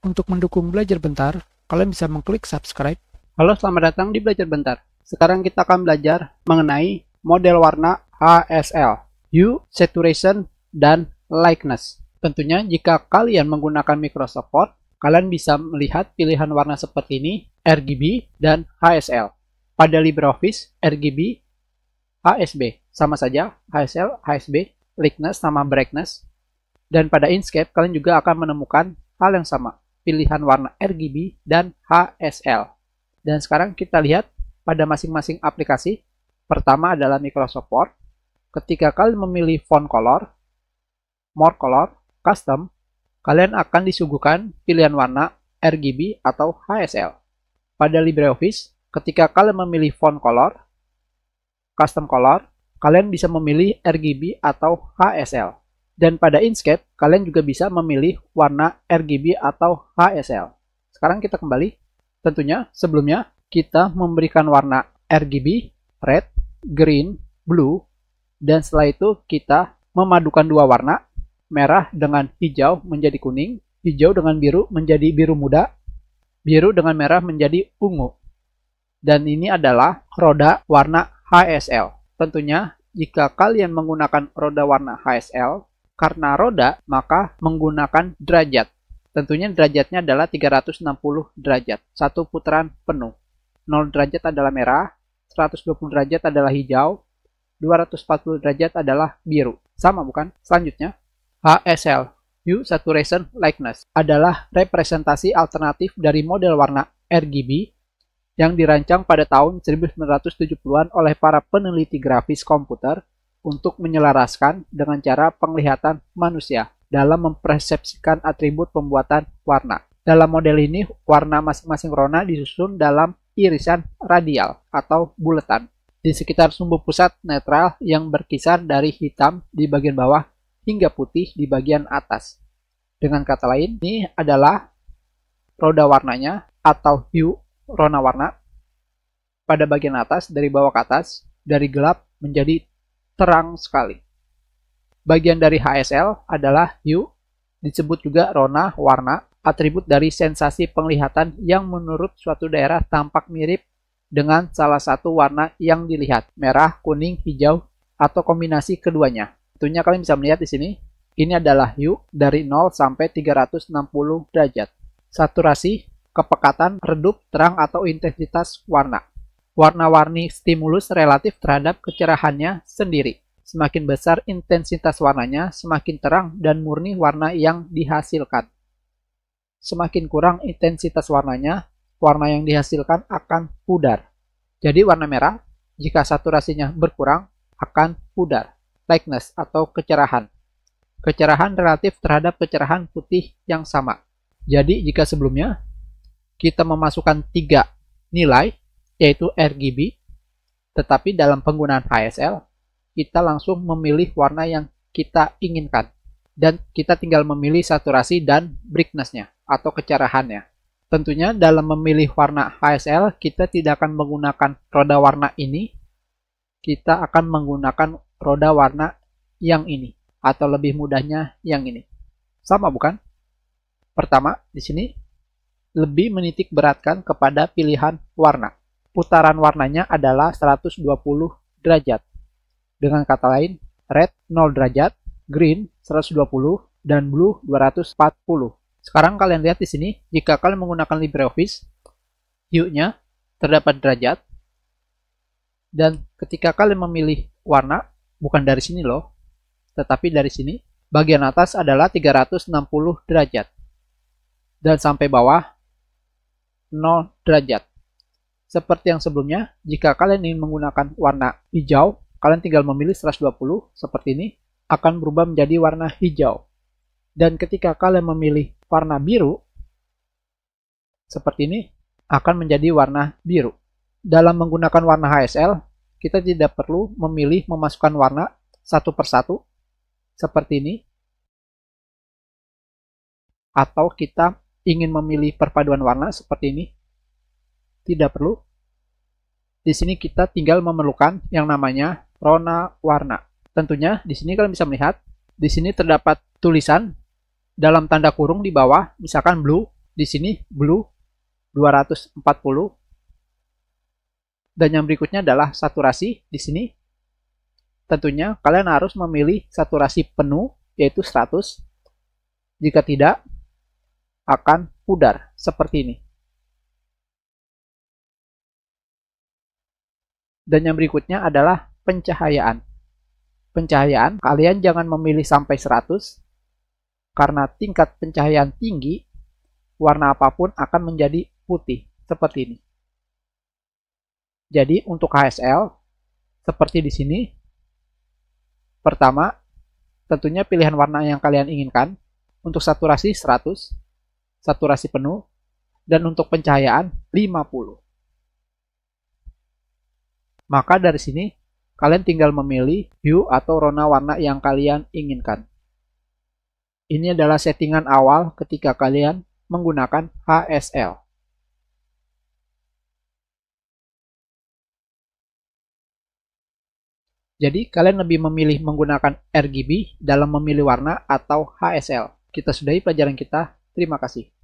Untuk mendukung belajar bentar, kalian bisa mengklik subscribe. Halo, selamat datang di Belajar Bentar. Sekarang kita akan belajar mengenai model warna HSL, U, Saturation, dan Likeness. Tentunya jika kalian menggunakan Microsoft Word, kalian bisa melihat pilihan warna seperti ini, RGB dan HSL. Pada LibreOffice, RGB, HSB, sama saja, HSL, HSB, likeness sama brightness. Dan pada Inkscape, kalian juga akan menemukan hal yang sama pilihan warna RGB dan HSL. Dan sekarang kita lihat pada masing-masing aplikasi. Pertama adalah Microsoft Word. Ketika kalian memilih font color, more color, custom, kalian akan disuguhkan pilihan warna RGB atau HSL. Pada LibreOffice, ketika kalian memilih font color, custom color, kalian bisa memilih RGB atau HSL. Dan pada Inkscape, kalian juga bisa memilih warna RGB atau HSL. Sekarang kita kembali. Tentunya, sebelumnya kita memberikan warna RGB, red, green, blue, dan setelah itu kita memadukan dua warna, merah dengan hijau menjadi kuning, hijau dengan biru menjadi biru muda, biru dengan merah menjadi ungu. Dan ini adalah roda warna HSL. Tentunya, jika kalian menggunakan roda warna HSL, karena roda, maka menggunakan derajat. Tentunya derajatnya adalah 360 derajat, satu putaran penuh. 0 derajat adalah merah, 120 derajat adalah hijau, 240 derajat adalah biru. Sama bukan? Selanjutnya, HSL, Hue Saturation Likeness, adalah representasi alternatif dari model warna RGB yang dirancang pada tahun 1970-an oleh para peneliti grafis komputer untuk menyelaraskan dengan cara penglihatan manusia dalam mempersepsikan atribut pembuatan warna. Dalam model ini, warna masing-masing rona disusun dalam irisan radial atau buletan di sekitar sumbu pusat netral yang berkisar dari hitam di bagian bawah hingga putih di bagian atas. Dengan kata lain, ini adalah roda warnanya atau hue rona warna pada bagian atas dari bawah ke atas dari gelap menjadi terang sekali. Bagian dari HSL adalah hue, disebut juga rona, warna, atribut dari sensasi penglihatan yang menurut suatu daerah tampak mirip dengan salah satu warna yang dilihat, merah, kuning, hijau, atau kombinasi keduanya. Tentunya kalian bisa melihat di sini, ini adalah hue dari 0 sampai 360 derajat. Saturasi, kepekatan, redup, terang, atau intensitas warna warna-warni stimulus relatif terhadap kecerahannya sendiri. Semakin besar intensitas warnanya, semakin terang dan murni warna yang dihasilkan. Semakin kurang intensitas warnanya, warna yang dihasilkan akan pudar. Jadi warna merah, jika saturasinya berkurang, akan pudar. Lightness atau kecerahan. Kecerahan relatif terhadap kecerahan putih yang sama. Jadi jika sebelumnya kita memasukkan tiga nilai yaitu RGB. Tetapi dalam penggunaan HSL, kita langsung memilih warna yang kita inginkan. Dan kita tinggal memilih saturasi dan brightness-nya atau kecerahannya. Tentunya dalam memilih warna HSL, kita tidak akan menggunakan roda warna ini. Kita akan menggunakan roda warna yang ini. Atau lebih mudahnya yang ini. Sama bukan? Pertama, di sini lebih menitik beratkan kepada pilihan warna putaran warnanya adalah 120 derajat. Dengan kata lain, red 0 derajat, green 120, dan blue 240. Sekarang kalian lihat di sini, jika kalian menggunakan LibreOffice, hue-nya terdapat derajat, dan ketika kalian memilih warna, bukan dari sini loh, tetapi dari sini, bagian atas adalah 360 derajat, dan sampai bawah 0 derajat. Seperti yang sebelumnya, jika kalian ingin menggunakan warna hijau, kalian tinggal memilih 120 seperti ini, akan berubah menjadi warna hijau. Dan ketika kalian memilih warna biru, seperti ini, akan menjadi warna biru. Dalam menggunakan warna HSL, kita tidak perlu memilih memasukkan warna satu persatu, seperti ini, atau kita ingin memilih perpaduan warna seperti ini, tidak perlu. Di sini kita tinggal memerlukan yang namanya rona warna. Tentunya di sini kalian bisa melihat, di sini terdapat tulisan dalam tanda kurung di bawah, misalkan blue, di sini blue 240. Dan yang berikutnya adalah saturasi di sini. Tentunya kalian harus memilih saturasi penuh yaitu 100. Jika tidak akan pudar seperti ini. Dan yang berikutnya adalah pencahayaan. Pencahayaan, kalian jangan memilih sampai 100, karena tingkat pencahayaan tinggi, warna apapun akan menjadi putih, seperti ini. Jadi untuk HSL, seperti di sini, pertama, tentunya pilihan warna yang kalian inginkan, untuk saturasi 100, saturasi penuh, dan untuk pencahayaan 50. Maka dari sini, kalian tinggal memilih hue atau rona warna yang kalian inginkan. Ini adalah settingan awal ketika kalian menggunakan HSL. Jadi, kalian lebih memilih menggunakan RGB dalam memilih warna atau HSL. Kita sudahi pelajaran kita. Terima kasih.